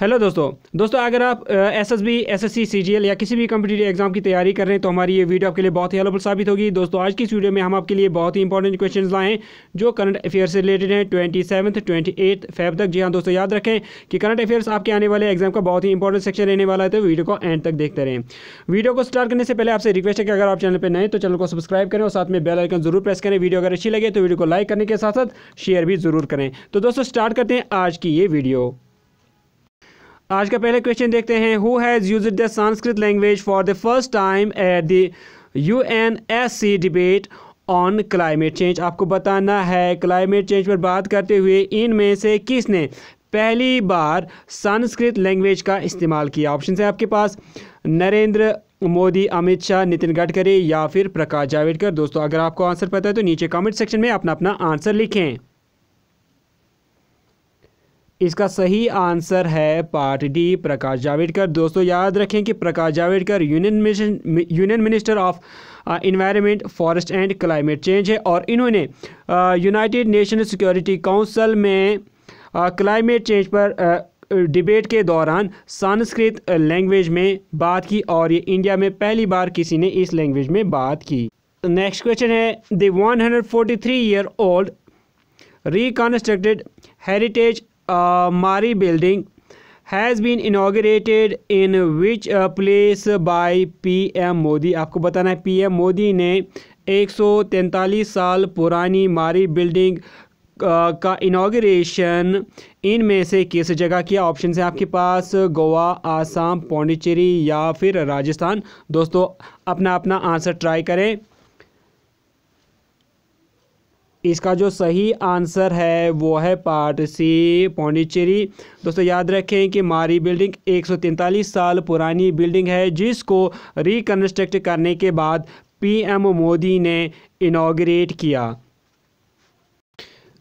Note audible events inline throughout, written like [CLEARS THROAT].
hello दोस्तों दोस्तों अगर आप S S B S S C C G या किसी भी कंपिटेटिव एग्जाम की तैयारी कर रहे हैं तो हमारी ये वीडियो आपके लिए बहुत ही हेल्पफुल साबित होगी दोस्तों आज की इस वीडियो में हम आपके लिए बहुत ही इंपॉर्टेंट क्वेश्चन लाएँ जो करंट अफेयर से रिलेटेड हैं twenty seventh twenty eighth Feb तक जी हाँ दोस्तों याद रखें कि करंट अफेयर्स आपके आने वाले एग्जाम का बहुत ही इंपॉर्टेंट सेक्शन रहने वाला है तो वीडियो को एंड तक देखते रहें वीडियो को स्टार्ट करने से पहले आपसे रिक्वेस्ट है कि अगर आप चैनल पर नए तो चैनल को सब्सक्राइब करें और साथ में बेल आइकन जरूर प्रेस करें वीडियो अगर अच्छी लगे तो वीडियो को लाइक करने के साथ साथ शेयर भी जरूर करें तो दोस्तों स्टार्ट करते हैं आज की ये वीडियो आज का पहला क्वेश्चन देखते हैं who has use the Sanskrit language for the first time at the U N S C debate on climate change आपको बताना है क्लाइमेट चेंज पर बात करते हुए इनमें से किसने पहली बार संस्कृत लैंग्वेज का इस्तेमाल किया ऑप्शन है आपके पास नरेंद्र मोदी अमित शाह नितिन गडकरी या फिर प्रकाश जावड़ेकर दोस्तों अगर आपको आंसर पता है तो नीचे कमेंट सेक्शन में अपना अपना आंसर लिखें इसका सही आंसर है पार्ट डी प्रकाश जावेडकर दोस्तों याद रखें कि Prakash Javadekar union union minister of environment forest and climate change है और इन्होंने यूनाइटेड नेशन सिक्योरिटी काउंसिल में क्लाइमेट चेंज पर आ, डिबेट के दौरान संस्कृत लैंग्वेज में बात की और ये इंडिया में पहली बार किसी ने इस लैंग्वेज में बात की नेक्स्ट क्वेश्चन है the three year old reconstructed heritage मारी building has been inaugurated in which place by PM Modi आपको बताना है पीएम मोदी ने 143 साल पुरानी मारी बिल्डिंग uh, का इनाग्रेशन में से किस जगह किया ऑप्शन है आपके पास गोवा आसाम पौंडीचेरी या फिर राजस्थान दोस्तों अपना अपना आंसर ट्राई करें इसका जो सही आंसर है वो है पार्ट सी पौंडीचेरी दोस्तों याद रखें कि मारी बिल्डिंग 143 साल पुरानी बिल्डिंग है जिसको रिकन्स्ट्रक्ट करने के बाद पीएम मोदी ने इनाग्रेट किया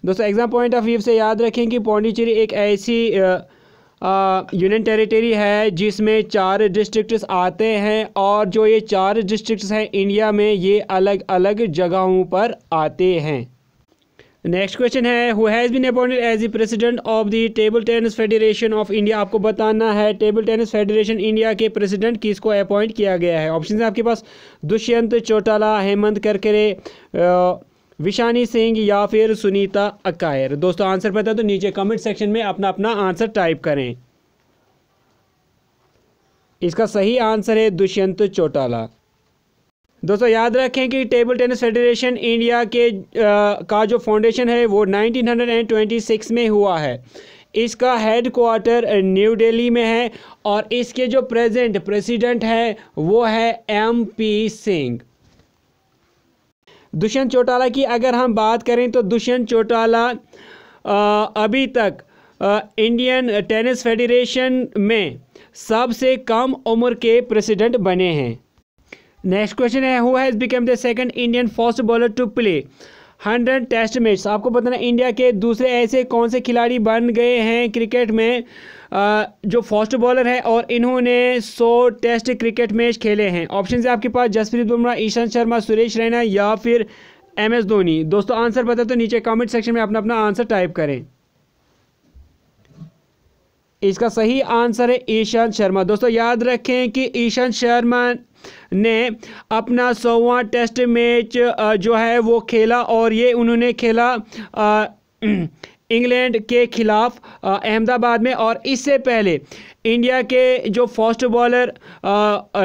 दोस्तों एग्ज़ाम पॉइंट ऑफ व्यू से याद रखें कि पौंडीचेरी एक ऐसी यूनियन टेरिटरी है जिसमें चार डिस्ट्रिक्ट्स आते हैं और जो ये चार डिस्ट्रिक्ट्स हैं इंडिया में ये अलग अलग जगहों पर आते हैं नेक्स्ट क्वेश्चन है who has been appointed as the president of the Table Tennis Federation of India आपको बताना है टेबल टेनिस फेडरेशन इंडिया के प्रेसिडेंट किसको अपॉइंट किया गया है ऑप्शन है आपके पास दुष्यंत चौटाला हेमंत करकरे विशानी सिंह या फिर सुनीता अकायर दोस्तों आंसर पता है तो नीचे कमेंट सेक्शन में अपना अपना आंसर टाइप करें इसका सही आंसर है दुष्यंत चौटाला दोस्तों याद रखें कि टेबल टेनिस फेडरेशन इंडिया के आ, का जो फाउंडेशन है वो 1926 में हुआ है इसका हेड क्वार्टर न्यू दिल्ली में है और इसके जो प्रेजेंट प्रेसिडेंट है वो है एम पी सिंह दुष्यंत चौटाला की अगर हम बात करें तो दुष्यंत चौटाला अभी तक आ, इंडियन टेनिस फेडरेशन में सबसे कम उम्र के प्रेसिडेंट बने हैं नेक्स्ट क्वेश्चन है who has become the second Indian fast bowler to play hundred test match आपको बताना इंडिया के दूसरे ऐसे कौन से खिलाड़ी बन गए हैं क्रिकेट में जो फास्ट बॉलर है और इन्होंने सौ टेस्ट क्रिकेट मैच खेले हैं ऑप्शन है आपके पास जसप्रीत बुमराह ईशांत शर्मा सुरेश रैना या फिर एम एस धोनी दोस्तों आंसर पता तो नीचे कमेंट सेक्शन में अपना अपना आंसर टाइप करें इसका सही आंसर है ईशांत शर्मा दोस्तों याद रखें कि ईशांत शर्मा ने अपना सौवा टेस्ट मैच जो है वो खेला और ये उन्होंने खेला [CLEARS THROAT] इंग्लैंड के खिलाफ अहमदाबाद में और इससे पहले इंडिया के जो फास्ट बॉलर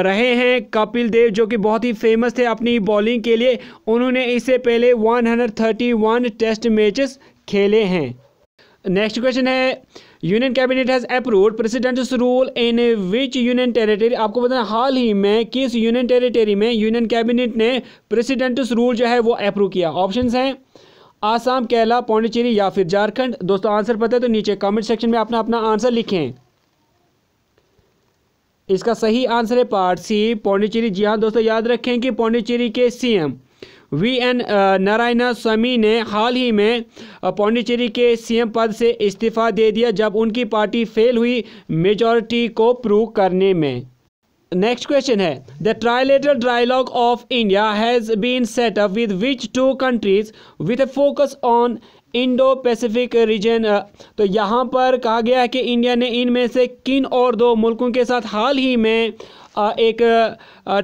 रहे हैं कपिल देव जो कि बहुत ही फेमस थे अपनी बॉलिंग के लिए उन्होंने इससे पहले 131 टेस्ट मैचेस खेले हैं नेक्स्ट क्वेश्चन है union cabinet has approve president's rule in which union territory आपको बताना हाल ही में किस यूनियन टेरिटरी में यूनियन कैबिनेट ने प्रेसिडेंट्स रूल जो है वो अप्रूव किया ऑप्शन हैं आसाम केरला पौंडीचेरी या फिर झारखंड दोस्तों आंसर पता है तो नीचे कमेंट सेक्शन में अपना अपना आंसर लिखें इसका सही आंसर है पार्ट सी पौंडीचेरी जी हाँ दोस्तों याद रखें कि पौंडीचेरी के CM V N Narayana Swamy ने हाल ही में पौंडीचेरी के सीएम पद से इस्तीफा दे दिया जब उनकी पार्टी फेल हुई मेजॉरिटी को प्रूव करने में नेक्स्ट क्वेश्चन है the trilateral dialogue of India has been set up with which two countries with a focus on Indo Pacific region तो यहाँ पर कहा गया है कि इंडिया ने इनमें से किन और दो मुल्कों के साथ हाल ही में एक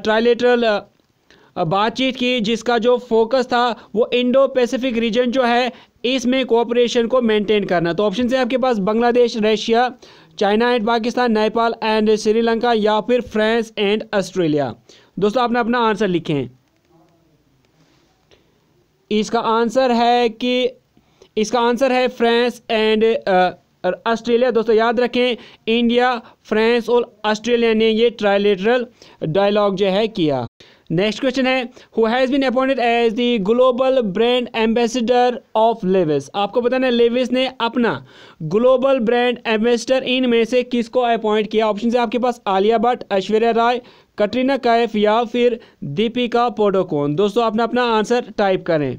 ट्राइलेटरल बातचीत की जिसका जो फोकस था वो इंडो पैसिफिक रीजन जो है इसमें कोऑपरेशन को मेंटेन करना तो ऑप्शन से आपके पास Bangladesh Russia China and Pakistan Nepal and Sri Lanka या फिर फ्रांस एंड ऑस्ट्रेलिया दोस्तों आपने अपना आंसर लिखें इसका आंसर है कि इसका आंसर है फ्रांस एंड ऑस्ट्रेलिया दोस्तों याद रखें इंडिया फ्रांस और ऑस्ट्रेलिया ने ये ट्राइलेटरल डायलॉग जो है किया नेक्स्ट क्वेश्चन है who has been appointed as the global brand ambassador of Levi's आपको बताना है लेविस ने अपना ग्लोबल ब्रांड एम्बेसडर में से किसको अपॉइंट किया ऑप्शन है आपके पास आलिया भट्ट ऐश्वर्या राय कटरीना कैफ या फिर दीपिका पोडोकोन दोस्तों अपना अपना आंसर टाइप करें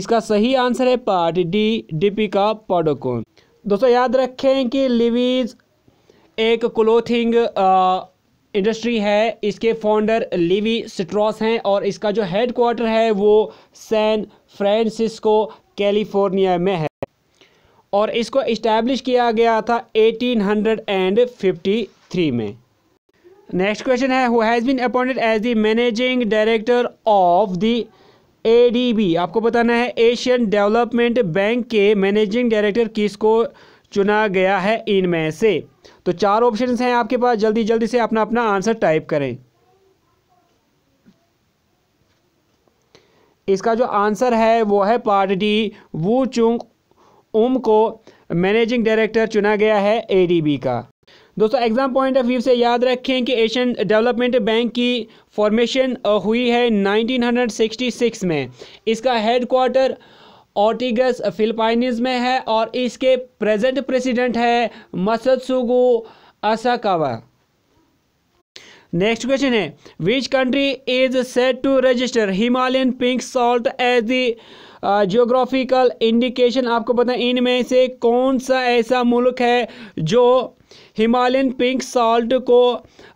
इसका सही आंसर है पार्ट डी दीपिका पोडोकोन दोस्तों याद रखें कि लिविज एक क्लोथिंग इंडस्ट्री है इसके फाउंडर लिवी सिट्रॉस हैं और इसका जो हेड क्वार्टर है वो सैन फ्रांसिस्को कैलिफोर्निया में है और इसको इस्टेब्लिश किया गया था 1853 में नेक्स्ट क्वेश्चन है who has been appointed as the managing director of the ADB आपको बताना है एशियन डेवलपमेंट बैंक के मैनेजिंग डायरेक्टर किसको चुना गया है इनमें से तो चार ऑप्शन हैं आपके पास जल्दी जल्दी से अपना अपना आंसर टाइप करें इसका जो आंसर है वो है पार्ट डी वो चुंग उम को मैनेजिंग डायरेक्टर चुना गया है एडीबी का दोस्तों एग्ज़ाम पॉइंट ऑफ व्यू से याद रखें कि एशियन डेवलपमेंट बैंक की फॉर्मेशन हुई है 1966 में इसका हेड क्वार्टर ओटिगस फिलिपाइनीज में है और इसके प्रेजेंट प्रेसिडेंट है मसदसुगु असाकावा नेक्स्ट क्वेश्चन है which country is set to register Himalayan pink salt as the geographical indication आपको पता है इनमें से कौन सा ऐसा मुल्क है जो हिमालयन पिंक सॉल्ट को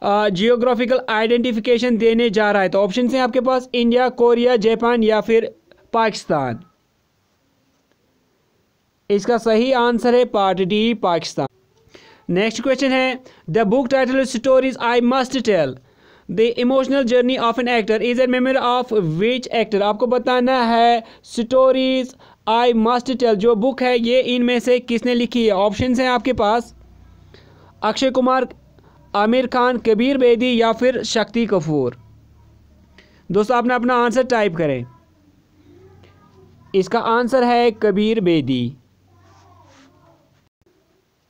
जियोग्राफिकल आइडेंटिफिकेशन देने जा रहा है तो ऑप्शन हैं आपके पास इंडिया कोरिया जापान या फिर पाकिस्तान इसका सही आंसर है part D Pakistan next question है the book title stories I must tell the emotional journey of an actor is a memory of which actor आपको बताना है स्टोरीज आई मस्ट टेल जो बुक है ये इनमें से किसने लिखी है ऑप्शन हैं आपके पास अक्षय कुमार आमिर खान कबीर बेदी या फिर शक्ति कपूर दोस्तों आपने अपना आंसर टाइप करें इसका आंसर है Kabir Bedi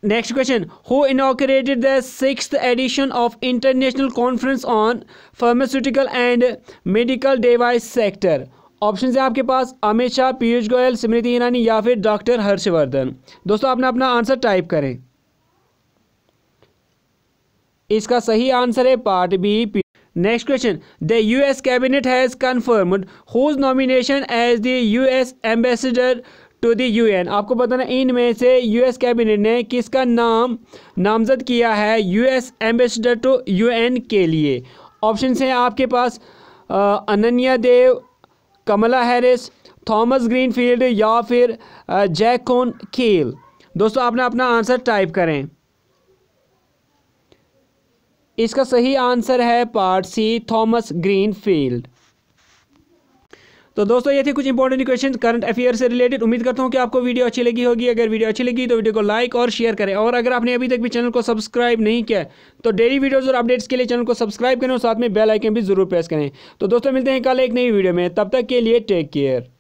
next question who inaugurated the six edition of international conference on pharmaceutical and medical device sector option है आपके पास अमित शाह पीयूष गोयल स्मृति ईरानी या फिर डॉक्टर हर्षवर्धन दोस्तों आपने अपना आंसर टाइप करें इसका सही आंसर है part B next question the US cabinet has confirmed whose nomination as the US ambassador to the UN आपको बताना इनमें से यूएस कैबिनेट ने किसका नाम नामजद किया है यूएस एम्बेसडर टू यूएन के लिए ऑप्शन हैं आपके पास Ananya Dev Kamala Harris Thomas Greenfield या फिर जैकोन खेल दोस्तों आपने अपना आंसर टाइप करें इसका सही आंसर है पार्ट सी थॉमस ग्रीनफील्ड तो दोस्तों ये थे कुछ इंपॉर्टेंट क्वेश्चन करंट अफेयर से रिलेटेड उम्मीद करता हूँ कि आपको वीडियो अच्छी लगी होगी अगर वीडियो अच्छी लगी तो वीडियो को लाइक और शेयर करें और अगर आपने अभी तक भी चैनल को सब्सक्राइब नहीं किया तो डेली वीडियोज़ और अपडेट्स के लिए चैनल को सब्सक्राइब करें और साथ में बेल आइकन भी जरूर प्रेस करें तो दोस्तों मिलते हैं कल एक नई वीडियो में तब तक के लिए टेक केयर